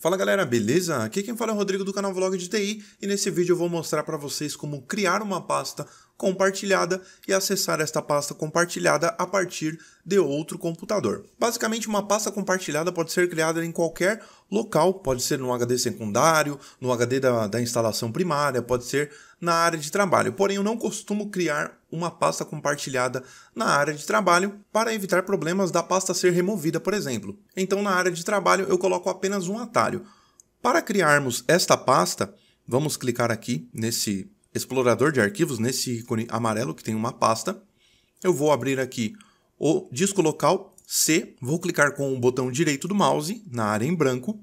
Fala galera, beleza? Aqui quem fala é o Rodrigo do canal Vlog de TI e nesse vídeo eu vou mostrar para vocês como criar uma pasta compartilhada e acessar esta pasta compartilhada a partir de outro computador. Basicamente, uma pasta compartilhada pode ser criada em qualquer local, pode ser no HD secundário, no HD da, da instalação primária, pode ser na área de trabalho. Porém, eu não costumo criar uma pasta compartilhada na área de trabalho para evitar problemas da pasta ser removida, por exemplo. Então, na área de trabalho, eu coloco apenas um atalho. Para criarmos esta pasta, vamos clicar aqui nesse explorador de arquivos, nesse ícone amarelo que tem uma pasta, eu vou abrir aqui o disco local C, vou clicar com o botão direito do mouse na área em branco,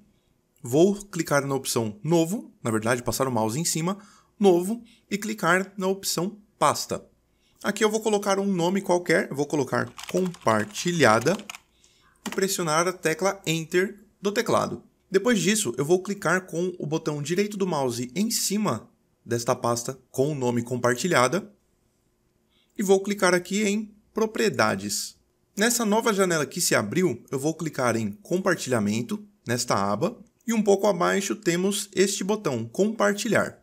vou clicar na opção Novo, na verdade passar o mouse em cima, Novo, e clicar na opção Pasta. Aqui eu vou colocar um nome qualquer, vou colocar compartilhada e pressionar a tecla Enter do teclado. Depois disso, eu vou clicar com o botão direito do mouse em cima desta pasta com o nome compartilhada e vou clicar aqui em propriedades. Nessa nova janela que se abriu, eu vou clicar em compartilhamento nesta aba e um pouco abaixo temos este botão compartilhar.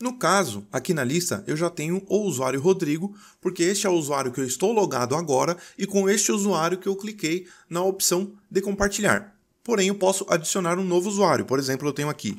No caso, aqui na lista eu já tenho o usuário Rodrigo, porque este é o usuário que eu estou logado agora e com este usuário que eu cliquei na opção de compartilhar. Porém, eu posso adicionar um novo usuário. Por exemplo, eu tenho aqui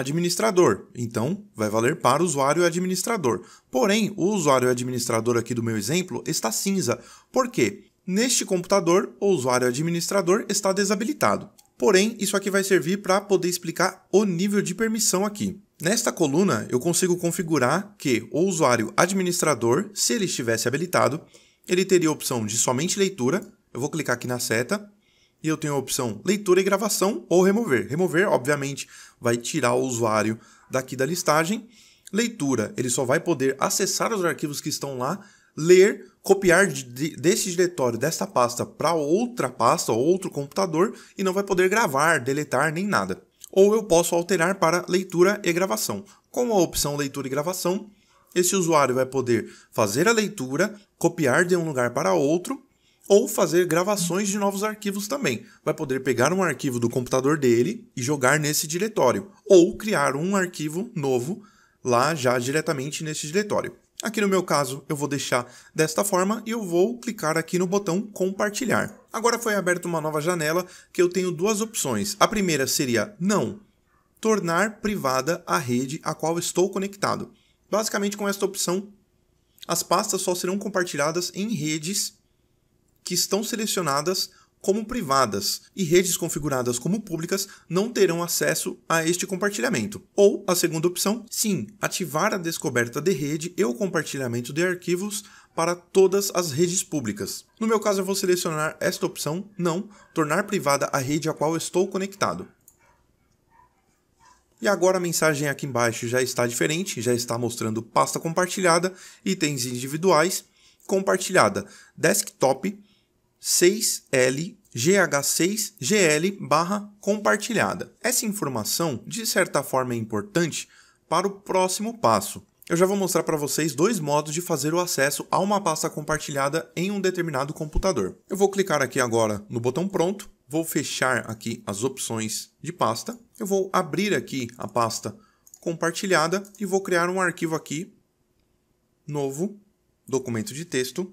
administrador. Então, vai valer para usuário e administrador. Porém, o usuário e administrador aqui do meu exemplo está cinza. Por quê? Neste computador, o usuário e administrador está desabilitado. Porém, isso aqui vai servir para poder explicar o nível de permissão aqui. Nesta coluna, eu consigo configurar que o usuário administrador, se ele estivesse habilitado, ele teria a opção de somente leitura. Eu vou clicar aqui na seta e eu tenho a opção leitura e gravação ou remover. Remover, obviamente, vai tirar o usuário daqui da listagem. Leitura, ele só vai poder acessar os arquivos que estão lá, ler, copiar de, de, desse diretório, desta pasta, para outra pasta ou outro computador e não vai poder gravar, deletar nem nada. Ou eu posso alterar para leitura e gravação. Com a opção leitura e gravação, esse usuário vai poder fazer a leitura, copiar de um lugar para outro ou fazer gravações de novos arquivos também. Vai poder pegar um arquivo do computador dele e jogar nesse diretório, ou criar um arquivo novo lá já diretamente nesse diretório. Aqui no meu caso, eu vou deixar desta forma e eu vou clicar aqui no botão compartilhar. Agora foi aberta uma nova janela que eu tenho duas opções. A primeira seria não, tornar privada a rede a qual estou conectado. Basicamente com esta opção, as pastas só serão compartilhadas em redes que estão selecionadas como privadas e redes configuradas como públicas não terão acesso a este compartilhamento. Ou, a segunda opção, sim, ativar a descoberta de rede e o compartilhamento de arquivos para todas as redes públicas. No meu caso, eu vou selecionar esta opção, não, tornar privada a rede a qual estou conectado. E agora a mensagem aqui embaixo já está diferente, já está mostrando pasta compartilhada, itens individuais, compartilhada, desktop, 6L GH6GL barra compartilhada. Essa informação, de certa forma, é importante para o próximo passo. Eu já vou mostrar para vocês dois modos de fazer o acesso a uma pasta compartilhada em um determinado computador. Eu vou clicar aqui agora no botão pronto, vou fechar aqui as opções de pasta, eu vou abrir aqui a pasta compartilhada e vou criar um arquivo aqui, novo, documento de texto,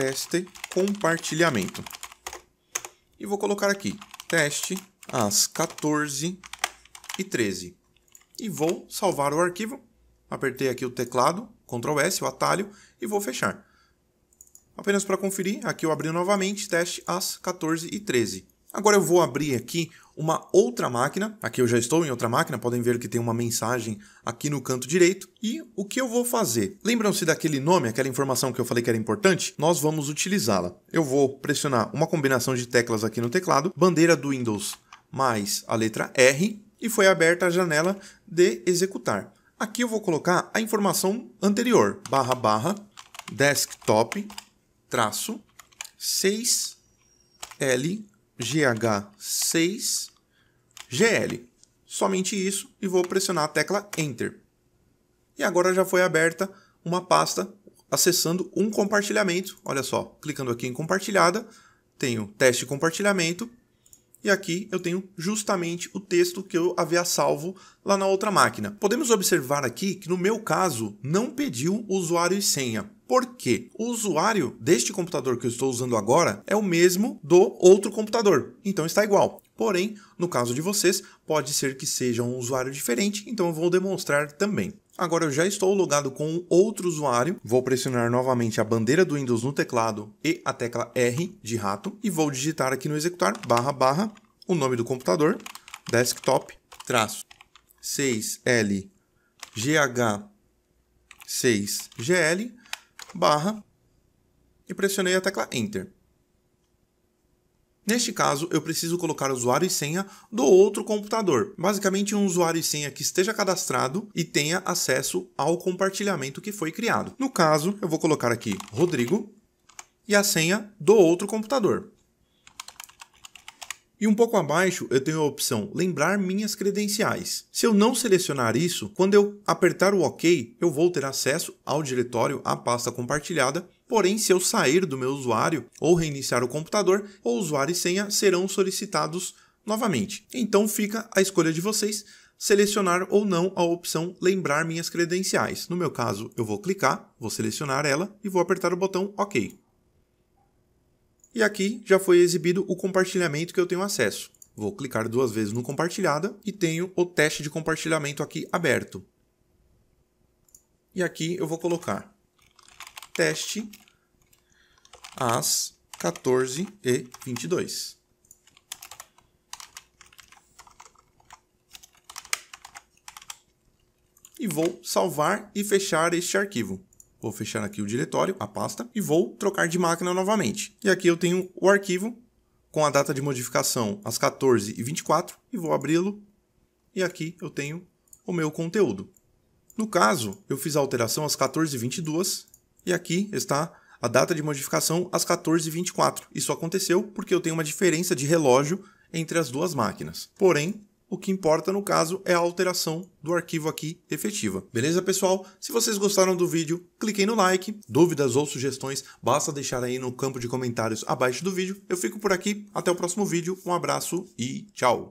teste compartilhamento. E vou colocar aqui teste às 14 e 13. E vou salvar o arquivo. Apertei aqui o teclado, Ctrl S, o atalho, e vou fechar. Apenas para conferir, aqui eu abri novamente teste às 14 e 13. Agora eu vou abrir aqui uma outra máquina, aqui eu já estou em outra máquina, podem ver que tem uma mensagem aqui no canto direito, e o que eu vou fazer? Lembram-se daquele nome, aquela informação que eu falei que era importante? Nós vamos utilizá-la. Eu vou pressionar uma combinação de teclas aqui no teclado, bandeira do Windows mais a letra R, e foi aberta a janela de executar. Aqui eu vou colocar a informação anterior, barra barra, desktop, traço, 6L GH6 GL. Somente isso e vou pressionar a tecla Enter. E agora já foi aberta uma pasta acessando um compartilhamento. Olha só, clicando aqui em compartilhada, tenho teste compartilhamento e aqui eu tenho justamente o texto que eu havia salvo lá na outra máquina. Podemos observar aqui que no meu caso não pediu usuário e senha porque o usuário deste computador que eu estou usando agora é o mesmo do outro computador, então está igual. Porém, no caso de vocês, pode ser que seja um usuário diferente, então eu vou demonstrar também. Agora eu já estou logado com outro usuário, vou pressionar novamente a bandeira do Windows no teclado e a tecla R de rato e vou digitar aqui no executar barra barra o nome do computador, desktop, traço, 6L GH6GL barra e pressionei a tecla Enter. Neste caso, eu preciso colocar usuário e senha do outro computador. Basicamente, um usuário e senha que esteja cadastrado e tenha acesso ao compartilhamento que foi criado. No caso, eu vou colocar aqui Rodrigo e a senha do outro computador. E um pouco abaixo eu tenho a opção lembrar minhas credenciais. Se eu não selecionar isso, quando eu apertar o OK, eu vou ter acesso ao diretório, à pasta compartilhada, porém se eu sair do meu usuário ou reiniciar o computador, o usuário e senha serão solicitados novamente. Então fica a escolha de vocês selecionar ou não a opção lembrar minhas credenciais. No meu caso, eu vou clicar, vou selecionar ela e vou apertar o botão OK. E aqui já foi exibido o compartilhamento que eu tenho acesso. Vou clicar duas vezes no compartilhada e tenho o teste de compartilhamento aqui aberto. E aqui eu vou colocar teste às 14 e 22. E vou salvar e fechar este arquivo. Vou fechar aqui o diretório, a pasta, e vou trocar de máquina novamente. E aqui eu tenho o arquivo com a data de modificação às 14h24 e vou abri-lo. E aqui eu tenho o meu conteúdo. No caso, eu fiz a alteração às 14h22 e aqui está a data de modificação às 14h24. Isso aconteceu porque eu tenho uma diferença de relógio entre as duas máquinas. Porém, o que importa no caso é a alteração do arquivo aqui efetiva. Beleza, pessoal? Se vocês gostaram do vídeo, cliquem no like. Dúvidas ou sugestões, basta deixar aí no campo de comentários abaixo do vídeo. Eu fico por aqui, até o próximo vídeo, um abraço e tchau!